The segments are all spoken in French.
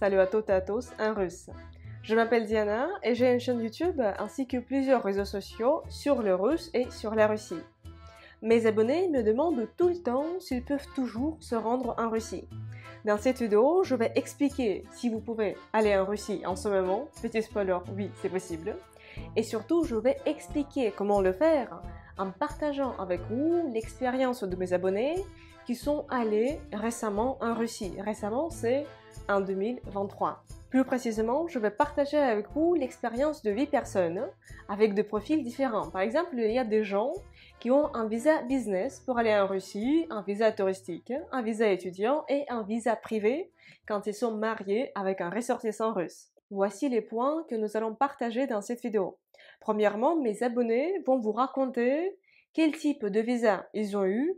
Salut à toutes et à tous en russe. Je m'appelle Diana et j'ai une chaîne YouTube ainsi que plusieurs réseaux sociaux sur le russe et sur la Russie. Mes abonnés me demandent tout le temps s'ils peuvent toujours se rendre en Russie. Dans cette vidéo, je vais expliquer si vous pouvez aller en Russie en ce moment. Petit spoiler, oui, c'est possible. Et surtout, je vais expliquer comment le faire en partageant avec vous l'expérience de mes abonnés qui sont allés récemment en Russie. Récemment, c'est en 2023. Plus précisément, je vais partager avec vous l'expérience de 8 personnes hein, avec des profils différents. Par exemple, il y a des gens qui ont un visa business pour aller en Russie, un visa touristique, un visa étudiant et un visa privé quand ils sont mariés avec un ressortissant russe. Voici les points que nous allons partager dans cette vidéo. Premièrement, mes abonnés vont vous raconter quel type de visa ils ont eu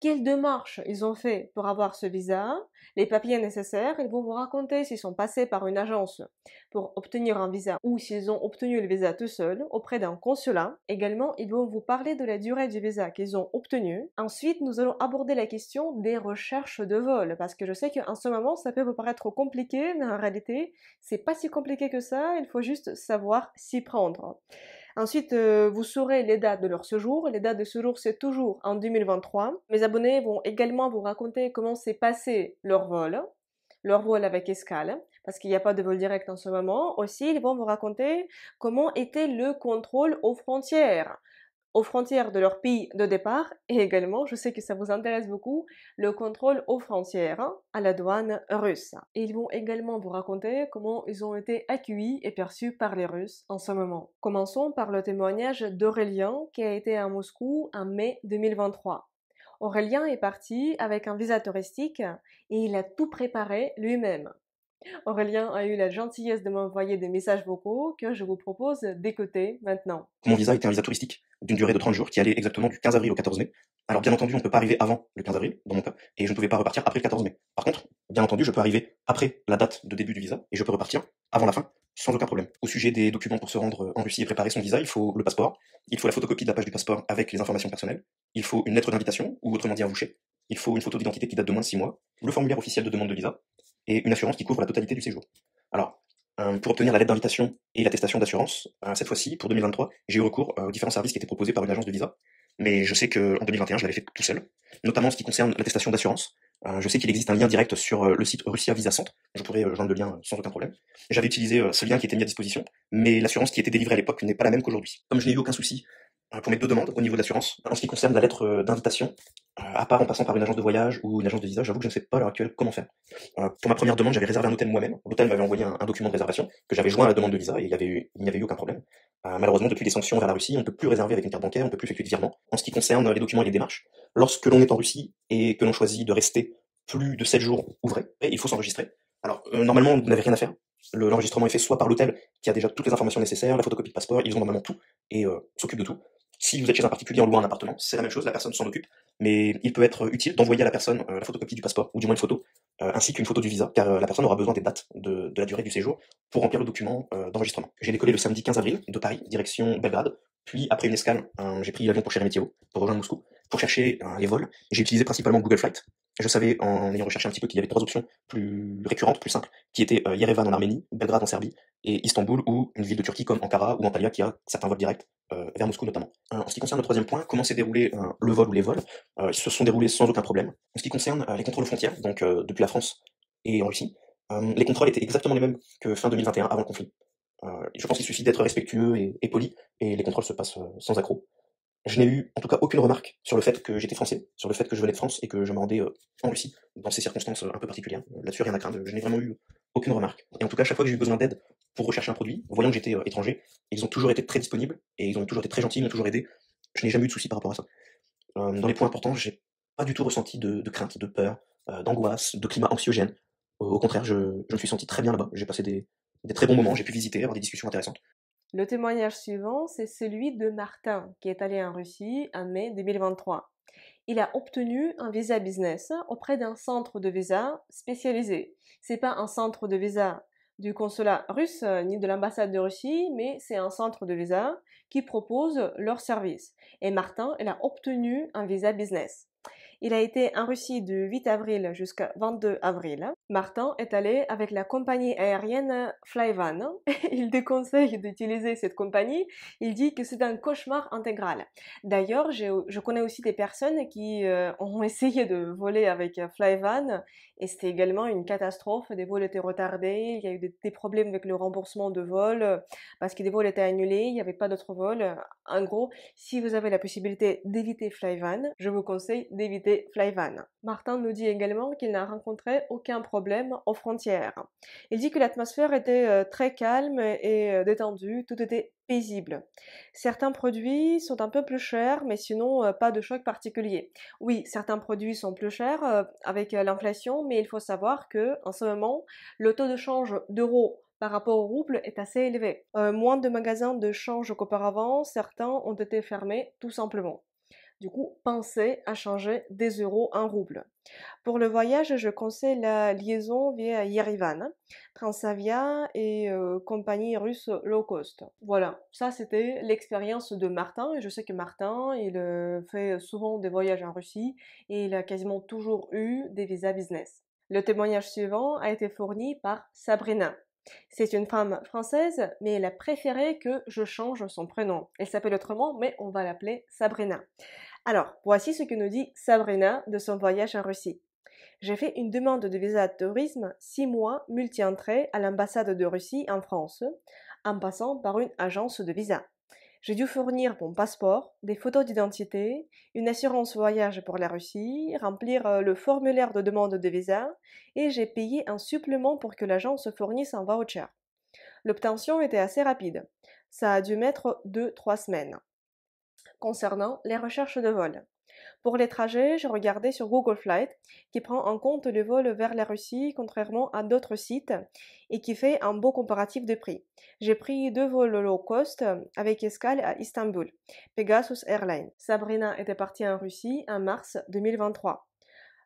quelles démarches ils ont fait pour avoir ce visa, les papiers nécessaires. Ils vont vous raconter s'ils sont passés par une agence pour obtenir un visa ou s'ils ont obtenu le visa tout seul auprès d'un consulat. Également, ils vont vous parler de la durée du visa qu'ils ont obtenu. Ensuite, nous allons aborder la question des recherches de vol parce que je sais qu'en ce moment, ça peut vous paraître compliqué, mais en réalité, c'est pas si compliqué que ça. Il faut juste savoir s'y prendre. Ensuite, euh, vous saurez les dates de leur séjour. Les dates de séjour, c'est toujours en 2023. Mes abonnés vont également vous raconter comment s'est passé leur vol, leur vol avec escale, parce qu'il n'y a pas de vol direct en ce moment. Aussi, ils vont vous raconter comment était le contrôle aux frontières, aux frontières de leur pays de départ et également, je sais que ça vous intéresse beaucoup, le contrôle aux frontières hein, à la douane russe. ils vont également vous raconter comment ils ont été accueillis et perçus par les Russes en ce moment. Commençons par le témoignage d'Aurélien qui a été à Moscou en mai 2023. Aurélien est parti avec un visa touristique et il a tout préparé lui-même. Aurélien a eu la gentillesse de m'envoyer des messages vocaux que je vous propose d'écouter maintenant. Mon visa était un visa touristique d'une durée de 30 jours qui allait exactement du 15 avril au 14 mai. Alors bien entendu, on ne peut pas arriver avant le 15 avril, dans mon cas, et je ne pouvais pas repartir après le 14 mai. Par contre, bien entendu, je peux arriver après la date de début du visa, et je peux repartir avant la fin, sans aucun problème. Au sujet des documents pour se rendre en Russie et préparer son visa, il faut le passeport, il faut la photocopie de la page du passeport avec les informations personnelles, il faut une lettre d'invitation, ou autrement dit un boucher, il faut une photo d'identité qui date de moins de 6 mois, le formulaire officiel de demande de visa, et une assurance qui couvre la totalité du séjour. Alors, euh, pour obtenir la lettre d'invitation et l'attestation d'assurance, euh, cette fois-ci, pour 2023, j'ai eu recours euh, aux différents services qui étaient proposés par une agence de visa. Mais je sais qu'en 2021, je l'avais fait tout seul, notamment en ce qui concerne l'attestation d'assurance. je sais qu'il existe un lien direct sur le site Russia Visa Centre. Je pourrais joindre le lien sans aucun problème. J'avais utilisé ce lien qui était mis à disposition, mais l'assurance qui était délivrée à l'époque n'est pas la même qu'aujourd'hui. Comme je n'ai eu aucun souci euh, pour mes deux demandes au niveau de l'assurance. En ce qui concerne la lettre euh, d'invitation, euh, à part en passant par une agence de voyage ou une agence de visa, j'avoue que je ne sais pas à l'heure actuelle comment faire. Pour ma première demande, j'avais réservé un hôtel moi-même. L'hôtel m'avait envoyé un, document de réservation que j'avais joint à la demande de visa et il n'y avait, eu, avait eu aucun problème. Malheureusement, depuis les sanctions vers la Russie, on ne peut plus réserver avec une carte bancaire, on ne peut plus effectuer de virement. En ce qui concerne les documents et les démarches, lorsque l'on est en Russie et que l'on choisit de rester plus de 7 jours ouvrés, eh, il faut s'enregistrer. Alors, normalement, vous n'avez rien à faire. L'enregistrement est fait soit par l'hôtel, qui a déjà toutes les informations nécessaires, la photocopie de passeport, ils ont normalement tout, et s'occupent de tout. Si vous êtes chez un particulier en loin un appartement, c'est la même chose, la personne s'en occupe, mais il peut être utile d'envoyer à la personne euh, la photocopie du passeport, ou du moins une photo, euh, ainsi qu'une photo du visa, car euh, la personne aura besoin des dates de, la durée du séjour pour remplir le document d'enregistrement. J'ai décollé le samedi 15 avril de Paris, direction Belgrade, puis après une escale, j'ai pris l'avion pour météo, pour rejoindre Moscou, pour chercher les vols. J'ai utilisé principalement Google Flight. Je savais, en ayant recherché un petit peu, qu'il y avait trois options plus récurrentes, plus simples, qui étaient Yerevan en Arménie, Belgrade en Serbie, et Istanbul ou une ville de Turquie comme Ankara ou Antalya qui a certains vols directs euh, vers Moscou notamment. Euh, en ce qui concerne le troisième point, comment s'est déroulé euh, le vol ou les vols Ils se sont déroulés sans aucun problème. En ce qui concerne les contrôles frontières, donc depuis la France et en Russie, les contrôles étaient exactement les mêmes que fin 2021, avant le conflit. je pense qu'il suffit d'être respectueux et, et, poli, et les contrôles se passent sans accroc. Je n'ai eu en tout cas aucune remarque sur le fait que j'étais français, sur le fait que je venais de France et que je me rendais en Russie, dans ces circonstances un peu particulières. Là-dessus, rien à craindre. Je n'ai vraiment eu aucune remarque. Et en tout cas, chaque fois que j'ai eu besoin d'aide pour rechercher un produit, voyant que j'étais euh, étranger, ils ont toujours été très disponibles et ils ont toujours été très gentils, ils m'ont toujours aidé. Je n'ai jamais eu de soucis par rapport à ça. Euh, dans les points importants, j'ai pas du tout ressenti de, crainte, de peur, euh, d'angoisse, de climat anxiogène. au contraire, je, me suis senti très bien là-bas. J'ai passé des, des très bons moments, j'ai pu visiter, avoir des discussions intéressantes. Le témoignage suivant, c'est celui de Martin, qui est allé en Russie en mai 2023. Il a obtenu un visa business auprès d'un centre de visa spécialisé. C'est pas un centre de visa du consulat russe euh, ni de l'ambassade de Russie, mais c'est un centre de visa qui propose leurs services. Et Martin, elle a obtenu un visa business. Il a été en Russie du 8 avril jusqu'au 22 avril. Martin est allé avec la compagnie aérienne Flyvan. Il déconseille d'utiliser cette compagnie. Il dit que c'est un cauchemar intégral. D'ailleurs, je connais aussi des personnes qui euh, ont essayé de voler avec Flyvan et c'était également une catastrophe. Des vols étaient retardés, il y a eu des, des problèmes avec le remboursement de vols parce que des vols étaient annulés, il n'y avait pas d'autres vols. En gros, si vous avez la possibilité d'éviter Flyvan, je vous conseille d'éviter Flyvan. Martin nous dit également qu'il n'a rencontré aucun problème aux frontières. Il dit que l'atmosphère était euh, très calme et euh, détendue, tout était paisible. Certains produits sont un peu plus chers, mais sinon euh, pas de choc particulier. Oui, certains produits sont plus chers avec l'inflation, mais il faut savoir que en ce moment, le taux de change d'euros par rapport au rouble est assez élevé. moins de magasins de change qu'auparavant, certains ont été fermés tout simplement. Du coup, pensez à changer des euros en roubles. Pour le voyage, je conseille la liaison via Yerevan, Transavia et euh, compagnie russe low cost. Voilà, ça c'était l'expérience de Martin. Et je sais que Martin, il euh, fait souvent des voyages en Russie et il a quasiment toujours eu des visas business. Le témoignage suivant a été fourni par Sabrina. C'est une femme française, mais elle a préféré que je change son prénom. Elle s'appelle autrement, mais on va l'appeler Sabrina. Alors, voici ce que nous dit Sabrina de son voyage en Russie. J'ai fait une demande de visa de tourisme six mois multi-entrée à l'ambassade de Russie en France, en passant par une agence de visa. J'ai dû fournir mon passeport, des photos d'identité, une assurance voyage pour la Russie, remplir euh, le formulaire de demande de visa et j'ai payé un supplément pour que l'agence fournisse un voucher. L'obtention était assez rapide. Ça a dû mettre 2-3 semaines concernant les recherches de vols, Pour les trajets, j'ai regardé sur Google Flight, qui prend en compte le vol vers la Russie, contrairement à d'autres sites, et qui fait un beau comparatif de prix. J'ai pris deux vols low cost avec escale à Istanbul, Pegasus Airlines. Sabrina était partie en Russie en mars 2023.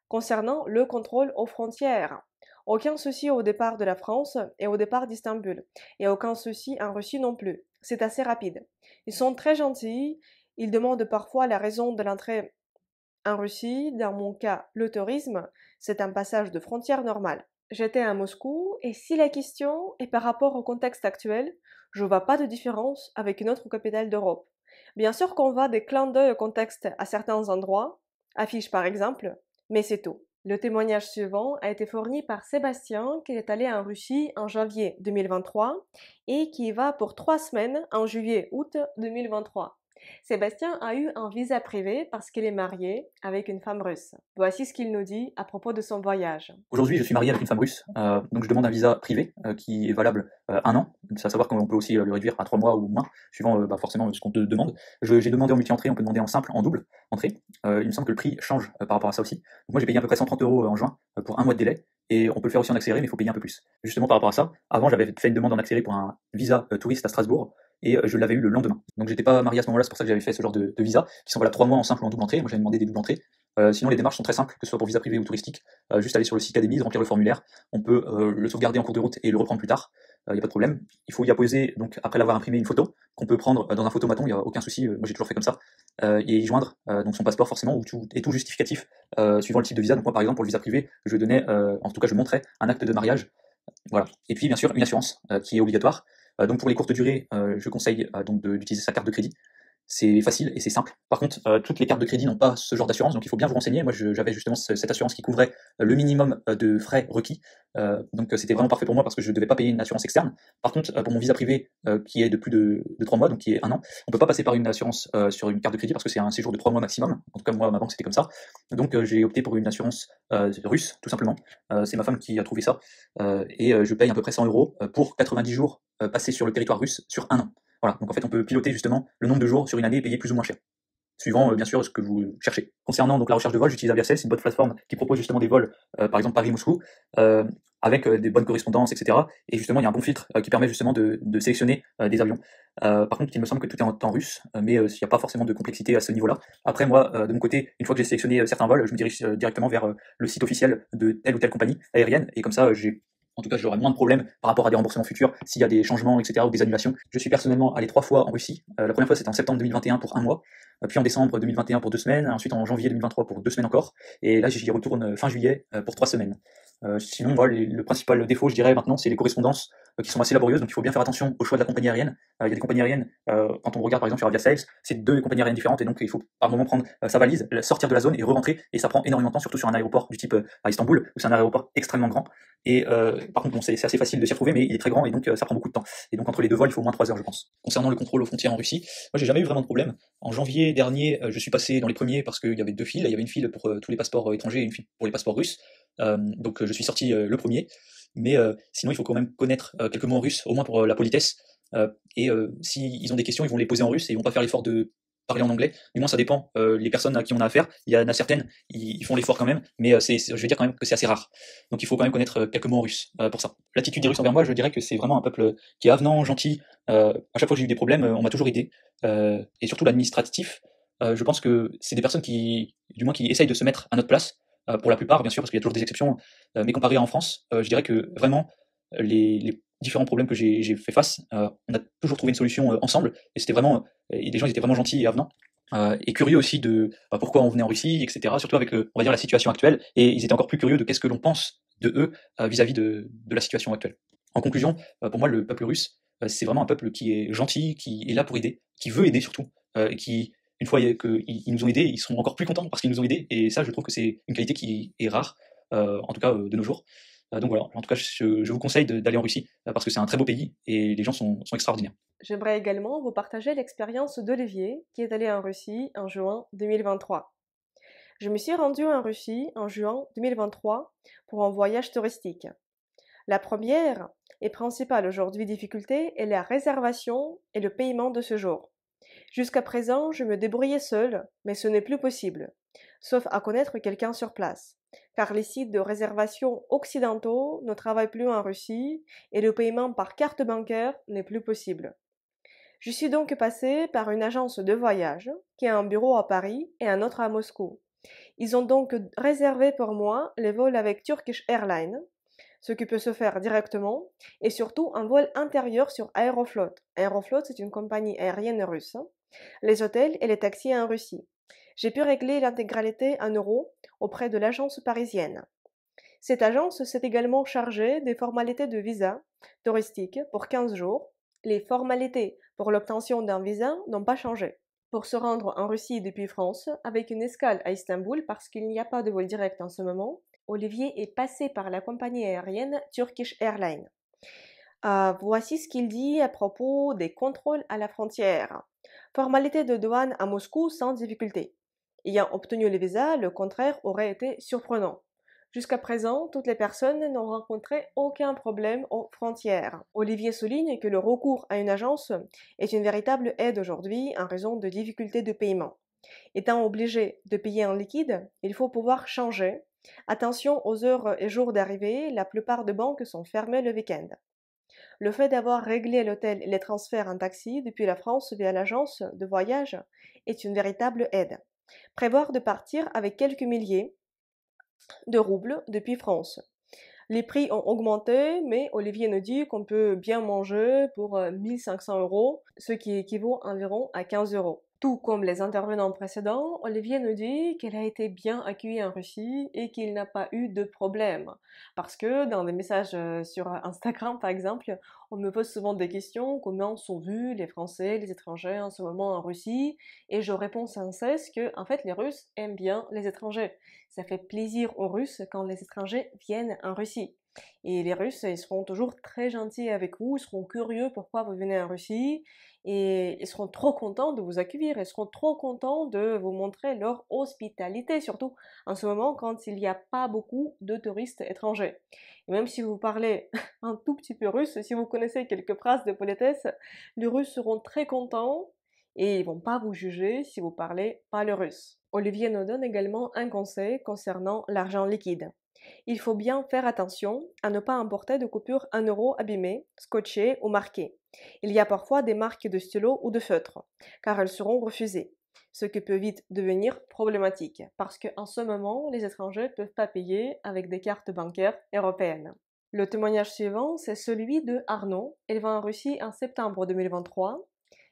Concernant le contrôle aux frontières, aucun souci au départ de la France et au départ d'Istanbul, et aucun souci en Russie non plus. C'est assez rapide. Ils sont très gentils il demande parfois la raison de l'entrée en Russie, dans mon cas, le tourisme, c'est un passage de frontière normale. J'étais à Moscou et si la question est par rapport au contexte actuel, je vois pas de différence avec une autre capitale d'Europe. Bien sûr qu'on voit des clins d'œil au contexte à certains endroits, affiches par exemple, mais c'est tout. Le témoignage suivant a été fourni par Sébastien qui est allé en Russie en janvier 2023 et qui va pour trois semaines en juillet-août 2023. Sébastien a eu un visa privé parce qu'il est marié avec une femme russe. Voici ce qu'il nous dit à propos de son voyage. Aujourd'hui, je suis marié avec une femme russe, euh, donc je demande un visa privé euh, qui est valable euh, un an, c'est à savoir qu'on peut aussi le réduire à trois mois ou moins, suivant bah, forcément ce qu'on te demande. J'ai demandé en multi-entrée, on peut demander en simple, en double entrée. il me semble que le prix change par rapport à ça aussi. moi, j'ai payé à peu près 130 euros en juin pour un mois de délai. Et on peut le faire aussi en accéléré, mais il faut payer un peu plus. Justement, par rapport à ça, avant, j'avais fait une demande en accéléré pour un visa touriste à Strasbourg et euh, je l'avais eu le lendemain. Donc j'étais pas marié à ce moment-là, c'est pour ça que j'avais fait ce genre de, visa, qui sont voilà trois mois en simple en double entrée. Moi j'avais demandé des doubles entrées. Euh, sinon les démarches sont très simples, que ce soit pour visa privé ou touristique. Euh, juste aller sur le site Académie, remplir le formulaire. On peut le sauvegarder en cours de route et le reprendre plus tard. Il n'y a pas de problème. Il faut y apposer, donc après l'avoir imprimé, une photo qu'on peut prendre dans un photomaton, il n'y a aucun souci, moi j'ai toujours fait comme ça, et y joindre donc son passeport forcément ou et tout justificatif suivant le type de visa. Donc moi par exemple pour le visa privé, je donnais, en tout cas je montrais un acte de mariage voilà. Et puis, bien sûr, une assurance qui est obligatoire. Euh, donc pour les courtes durées, euh, je conseille euh, donc d'utiliser sa carte de crédit c'est facile et c'est simple. Par contre, euh, toutes les cartes de crédit n'ont pas ce genre d'assurance, donc il faut bien vous renseigner. Moi, j'avais justement cette assurance qui couvrait le minimum euh, de frais requis. Euh, donc, c'était vraiment parfait pour moi parce que je ne devais pas payer une assurance externe. Par contre, pour mon visa privé, qui est de plus de, trois 3 mois, donc qui est un an, on ne peut pas passer par une assurance sur une carte de crédit parce que c'est un séjour de 3 mois maximum. En tout cas, moi, ma banque, c'était comme ça. Donc, j'ai opté pour une assurance russe, tout simplement. c'est ma femme qui a trouvé ça. et je paye à peu près 100 euros pour 90 jours passés sur le territoire russe sur un an. Voilà, donc en fait, on peut piloter justement le nombre de jours sur une année et payer plus ou moins cher, suivant euh, bien sûr ce que vous cherchez. Concernant donc la recherche de vols, j'utilise Aviacel, c'est une bonne plateforme qui propose justement des vols, euh, par exemple Paris-Moscou, euh, avec des bonnes correspondances, etc. Et justement, il y a un bon filtre qui permet justement de, de sélectionner des avions. par contre, il me semble que tout est en temps russe, mais il n'y a pas forcément de complexité à ce niveau-là. Après, moi, de mon côté, une fois que j'ai sélectionné certains vols, je me dirige directement vers le site officiel de telle ou telle compagnie aérienne, et comme ça, j'ai en tout cas, j'aurai moins de problèmes par rapport à des remboursements futurs, s'il y a des changements, etc., ou des annulations. Je suis personnellement allé trois fois en Russie. Euh, la première fois, c'était en septembre 2021 pour un mois, euh, puis en décembre 2021 pour deux semaines, ensuite en janvier 2023 pour deux semaines encore. Et là, j'y retourne euh, fin juillet pour trois semaines. Euh, sinon, hmm. le principal défaut, je dirais maintenant, c'est les correspondances euh, qui sont assez laborieuses, donc il faut bien faire attention au choix de la compagnie aérienne. Euh, il y a des compagnies aériennes, quand on regarde par exemple sur Aviasales, c'est deux compagnies aériennes différentes, et donc il faut par moment prendre sa valise, sortir de la zone et re-rentrer, et ça prend énormément de temps, surtout sur un aéroport du type à Istanbul, où c'est un aéroport extrêmement grand. Et par contre, c'est assez facile de s'y retrouver, mais il est très grand et donc ça prend beaucoup de temps. Et donc entre les deux vols, il faut au moins trois heures, je pense. Concernant le contrôle aux frontières en Russie, moi j'ai jamais eu vraiment de problème. En janvier dernier, je suis passé dans les premiers parce qu'il y avait deux files. Il y avait une file pour tous les passeports étrangers et une file pour les passeports russes. Euh, donc euh, je suis sorti euh, le premier. Mais sinon, il faut quand même connaître quelques mots en russe, au moins pour la politesse. et s'ils ont des questions, ils vont les poser en russe et ils vont pas faire l'effort de parler en anglais. Du moins, ça dépend les personnes à qui on a affaire. Il y en a certaines, ils, font l'effort quand même, mais je vais dire quand même que c'est assez rare. Donc, il faut quand même connaître quelques mots en russe pour ça. L'attitude des Russes envers moi, je dirais que c'est vraiment un peuple qui est avenant, gentil. à chaque fois que j'ai eu des problèmes, on m'a toujours aidé. et surtout l'administratif, je pense que c'est des personnes qui, du moins, qui essayent de se mettre à notre place euh, pour la plupart, bien sûr, parce qu'il y a toujours des exceptions, euh, mais comparé à en France, euh, je dirais que vraiment, les, différents problèmes que j'ai fait face, on a toujours trouvé une solution ensemble, et c'était vraiment, et les gens étaient vraiment gentils et avenants. et curieux aussi de bah, pourquoi on venait en Russie, etc. Surtout avec on va dire la situation actuelle, et ils étaient encore plus curieux de qu'est-ce que l'on pense de eux vis-à-vis de, la situation actuelle. En conclusion, pour moi, le peuple russe, c'est vraiment un peuple qui est gentil, qui est là pour aider, qui veut aider surtout, et qui une fois qu'ils nous ont aidés, ils seront encore plus contents parce qu'ils nous ont aidés. Et ça, je trouve que c'est une qualité qui est rare, euh, en tout cas euh, de nos jours. Euh, donc voilà, en tout cas, je, vous conseille d'aller en Russie parce que c'est un très beau pays et les gens sont, sont extraordinaires. J'aimerais également vous partager l'expérience d'Olivier qui est allé en Russie en juin 2023. Je me suis rendu en Russie en juin 2023 pour un voyage touristique. La première et principale aujourd'hui difficulté est la réservation et le paiement de ce jour. Jusqu'à présent, je me débrouillais seul, mais ce n'est plus possible, sauf à connaître quelqu'un sur place, car les sites de réservation occidentaux ne travaillent plus en Russie et le paiement par carte bancaire n'est plus possible. Je suis donc passé par une agence de voyage qui a un bureau à Paris et un autre à Moscou. Ils ont donc réservé pour moi les vols avec Turkish Airlines ce qui peut se faire directement, et surtout un vol intérieur sur Aeroflot. Aeroflot, c'est une compagnie aérienne russe, hein. les hôtels et les taxis en Russie. J'ai pu régler l'intégralité en euros auprès de l'agence parisienne. Cette agence s'est également chargée des formalités de visa touristique pour 15 jours. Les formalités pour l'obtention d'un visa n'ont pas changé. Pour se rendre en Russie depuis France, avec une escale à Istanbul parce qu'il n'y a pas de vol direct en ce moment, Olivier est passé par la compagnie aérienne Turkish Airlines. Euh, voici ce qu'il dit à propos des contrôles à la frontière. Formalité de douane à Moscou sans difficulté. Ayant obtenu le visa, le contraire aurait été surprenant. Jusqu'à présent, toutes les personnes n'ont rencontré aucun problème aux frontières. Olivier souligne que le recours à une agence est une véritable aide aujourd'hui en raison de difficultés de paiement. Étant obligé de payer en liquide, il faut pouvoir changer Attention aux heures et jours d'arrivée, la plupart des banques sont fermées le week-end. Le fait d'avoir réglé l'hôtel et les transferts en taxi depuis la France via l'agence de voyage est une véritable aide. Prévoir de partir avec quelques milliers de roubles depuis France. Les prix ont augmenté, mais Olivier nous dit qu'on peut bien manger pour 1500 euh, euros, ce qui équivaut environ à 15 euros. Tout comme les intervenants précédents, Olivier nous dit qu'elle a été bien accueillie en Russie et qu'il n'a pas eu de problème. Parce que dans des messages euh, sur Instagram, par exemple, on me pose souvent des questions comment sont vus les Français, les étrangers en ce moment en Russie, et je réponds sans cesse que, en fait, les Russes aiment bien les étrangers. Ça fait plaisir aux Russes quand les étrangers viennent en Russie. Et les Russes, ils seront toujours très gentils avec vous, ils seront curieux pourquoi vous venez en Russie, et ils seront trop contents de vous accueillir, ils seront trop contents de vous montrer leur hospitalité, surtout en ce moment quand il n'y a pas beaucoup de touristes étrangers. Et même si vous parlez un tout petit peu russe, si vous connaissez quelques phrases de politesse, les Russes seront très contents et ils vont pas vous juger si vous parlez pas le russe. Olivier nous donne également un conseil concernant l'argent liquide. Il faut bien faire attention à ne pas emporter de coupures 1 euro abîmées, scotchées ou marquées. Il y a parfois des marques de stylo ou de feutre, car elles seront refusées, ce qui peut vite devenir problématique, parce qu'en ce moment, les étrangers ne peuvent pas payer avec des cartes bancaires européennes. Le témoignage suivant, c'est celui de Arnaud. Elle va en Russie en septembre 2023,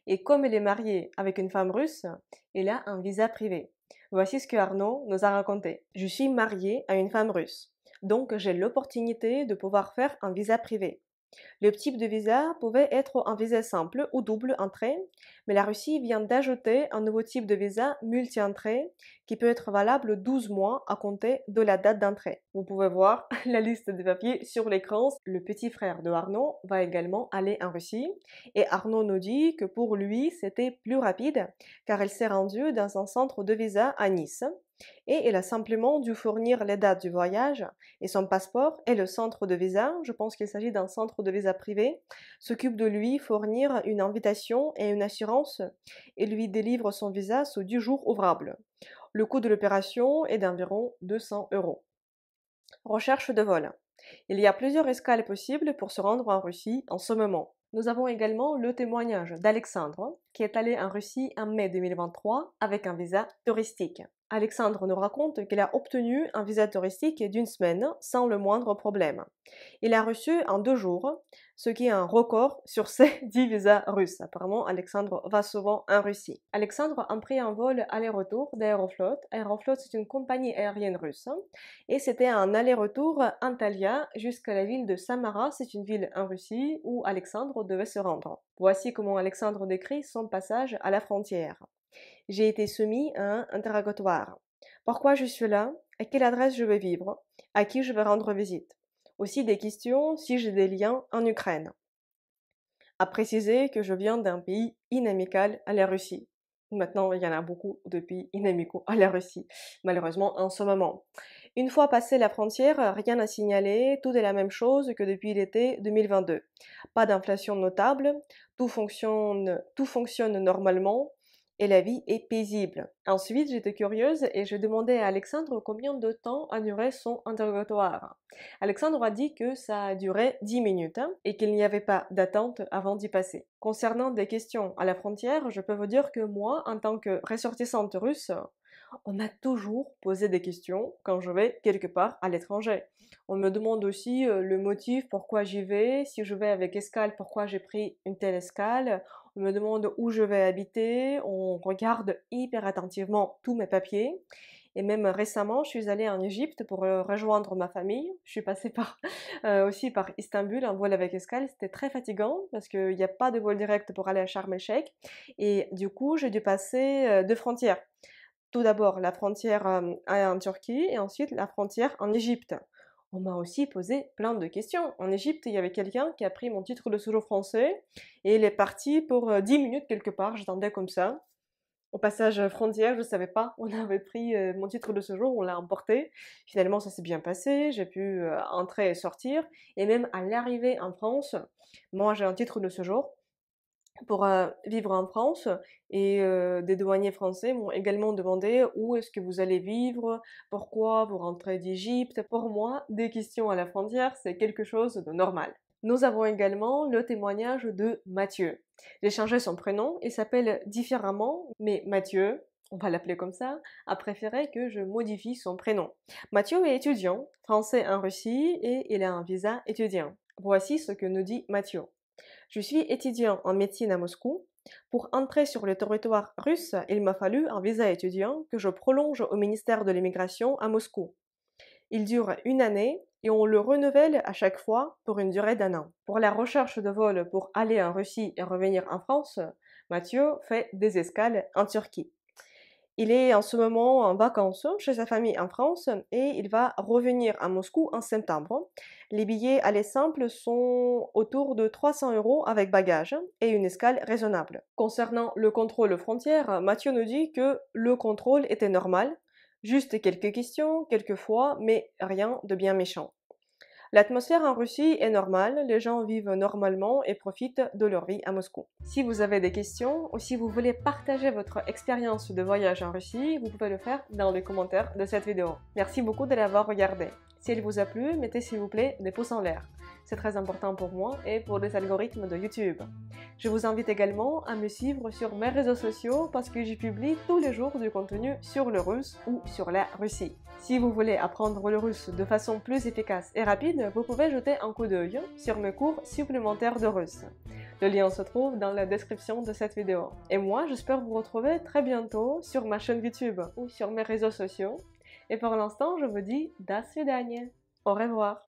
et comme il est marié avec une femme russe, il a un visa privé. Voici ce que Arnaud nous a raconté. Je suis marié à une femme russe, donc j'ai l'opportunité de pouvoir faire un visa privé. Le type de visa pouvait être un visa simple ou double entrée, mais la Russie vient d'ajouter un nouveau type de visa multi-entrée qui peut être valable 12 mois à compter de la date d'entrée. Vous pouvez voir la liste des papiers sur l'écran. Le petit frère de Arnaud va également aller en Russie et Arnaud nous dit que pour lui c'était plus rapide car il s'est rendu dans un centre de visa à Nice et il a simplement dû fournir les dates du voyage et son passeport et le centre de visa, je pense qu'il s'agit d'un centre de visa privé, s'occupe de lui fournir une invitation et une assurance et lui délivre son visa sous 10 jours ouvrables. Le coût de l'opération est d'environ 200 euros. Recherche de vol. Il y a plusieurs escales possibles pour se rendre en Russie en ce moment. Nous avons également le témoignage d'Alexandre, qui est allé en Russie en mai 2023 avec un visa touristique. Alexandre nous raconte qu'il a obtenu un visa touristique d'une semaine sans le moindre problème. Il a reçu en deux jours, ce qui est un record sur ces dix visas russes. Apparemment, Alexandre va souvent en Russie. Alexandre a pris un vol aller-retour d'Aeroflot. Aeroflot, c'est une compagnie aérienne russe. Et c'était un aller-retour Antalya jusqu'à la ville de Samara. C'est une ville en Russie où Alexandre devait se rendre. Voici comment Alexandre décrit son passage à la frontière. J'ai été soumis à un interrogatoire. Pourquoi je suis là À quelle adresse je vais vivre À qui je vais rendre visite Aussi des questions si j'ai des liens en Ukraine. À préciser que je viens d'un pays inamical à la Russie. Maintenant, il y en a beaucoup de pays inamicaux à la Russie, malheureusement en ce moment. Une fois passé la frontière, rien n'a signalé, tout est la même chose que depuis l'été 2022. Pas d'inflation notable, tout fonctionne, tout fonctionne normalement et la vie est paisible. Ensuite, j'étais curieuse et je demandais à Alexandre combien de temps a duré son interrogatoire. Alexandre a dit que ça a duré 10 minutes hein, et qu'il n'y avait pas d'attente avant d'y passer. Concernant des questions à la frontière, je peux vous dire que moi, en tant que ressortissante russe, on m'a toujours posé des questions quand je vais quelque part à l'étranger. On me demande aussi le motif, pourquoi j'y vais, si je vais avec escale, pourquoi j'ai pris une telle escale. On me demande où je vais habiter. On regarde hyper attentivement tous mes papiers. Et même récemment, je suis allée en Égypte pour rejoindre ma famille. Je suis passée aussi par Istanbul en vol avec escale. C'était très fatigant parce qu'il n'y a pas de vol direct pour aller à Sharm el-Sheikh. Et du coup, j'ai dû passer deux frontières tout d'abord la frontière en Turquie et ensuite la frontière en Égypte. On m'a aussi posé plein de questions. En Égypte, il y avait quelqu'un qui a pris mon titre de séjour français et il est parti pour 10 minutes quelque part, j'attendais comme ça. Au passage euh, frontière, je ne savais pas, on avait pris mon titre de séjour, on l'a emporté. Finalement, ça s'est bien passé, j'ai pu entrer et sortir. Et même à l'arrivée en France, moi j'ai un titre de séjour, pour vivre en France et des douaniers français m'ont également demandé où est-ce que vous allez vivre, pourquoi vous rentrez d'Égypte. Pour moi, des questions à la frontière, c'est quelque chose de normal. Nous avons également le témoignage de Mathieu. J'ai changé son prénom, il s'appelle différemment, mais Mathieu, on va l'appeler comme ça, a préféré que je modifie son prénom. Mathieu est étudiant, français en Russie, et il a un visa étudiant. Voici ce que nous dit Mathieu. Je suis étudiant en médecine à Moscou. Pour entrer sur le territoire russe, il m'a fallu un visa étudiant que je prolonge au ministère de l'immigration à Moscou. Il dure une année et on le renouvelle à chaque fois pour une durée d'un an. Pour la recherche de vol pour aller en Russie et revenir en France, Mathieu fait des escales en Turquie. Il est en ce moment en vacances chez sa famille en France et il va revenir à Moscou en septembre. Les billets aller simple sont autour de 300 euros avec bagages et une escale raisonnable. Concernant le contrôle frontière, Mathieu nous dit que le contrôle était normal, juste quelques questions, quelques fois, mais rien de bien méchant. L'atmosphère en Russie est normale, les gens vivent normalement et profitent de leur vie à Moscou. Si vous avez des questions ou si vous voulez partager votre expérience de voyage en Russie, vous pouvez le faire dans les commentaires de cette vidéo. Merci beaucoup de l'avoir regardé si elle vous a plu, mettez s'il vous plaît des pouces en l'air. C'est très important pour moi et pour les algorithmes de YouTube. Je vous invite également à me suivre sur mes réseaux sociaux parce que j'y publie tous les jours du contenu sur le russe ou sur la Russie. Si vous voulez apprendre le russe de façon plus efficace et rapide, vous pouvez jeter un coup d'œil sur mes cours supplémentaires de russe. Le lien se trouve dans la description de cette vidéo. Et moi, j'espère vous retrouver très bientôt sur ma chaîne YouTube ou sur mes réseaux sociaux et pour l'instant, je vous dis, d'assez Au revoir.